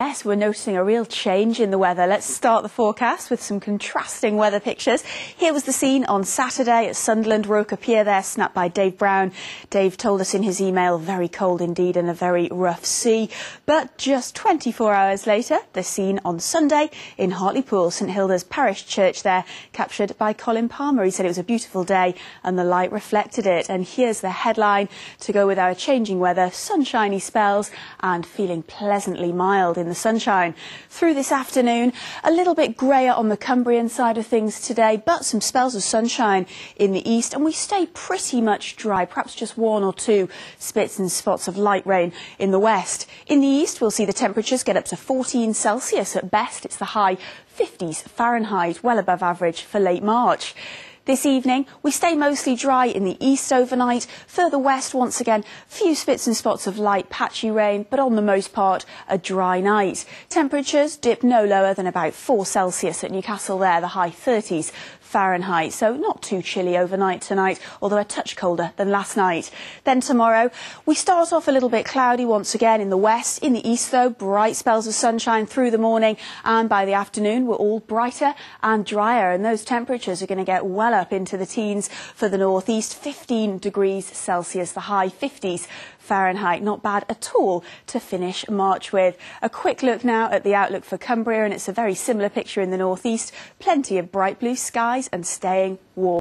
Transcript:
Yes, we're noticing a real change in the weather. Let's start the forecast with some contrasting weather pictures. Here was the scene on Saturday at Sunderland Roker Pier there, snapped by Dave Brown. Dave told us in his email, very cold indeed and a very rough sea. But just 24 hours later, the scene on Sunday in Hartlepool, St Hilda's Parish Church there, captured by Colin Palmer. He said it was a beautiful day and the light reflected it. And here's the headline to go with our changing weather, sunshiny spells and feeling pleasantly mild in and the sunshine through this afternoon. A little bit grayer on the Cumbrian side of things today, but some spells of sunshine in the east, and we stay pretty much dry, perhaps just one or two spits and spots of light rain in the west. In the east, we'll see the temperatures get up to 14 Celsius at best. It's the high 50s Fahrenheit, well above average for late March. This evening, we stay mostly dry in the east overnight. Further west, once again, few spits and spots of light patchy rain, but on the most part, a dry night. Temperatures dip no lower than about 4 Celsius at Newcastle there, the high 30s. Fahrenheit. So not too chilly overnight tonight, although a touch colder than last night. Then tomorrow, we start off a little bit cloudy once again in the west. In the east, though, bright spells of sunshine through the morning. And by the afternoon, we're all brighter and drier. And those temperatures are going to get well up into the teens for the northeast. 15 degrees Celsius, the high 50s Fahrenheit. Not bad at all to finish March with. A quick look now at the outlook for Cumbria, and it's a very similar picture in the northeast. Plenty of bright blue sky and staying warm.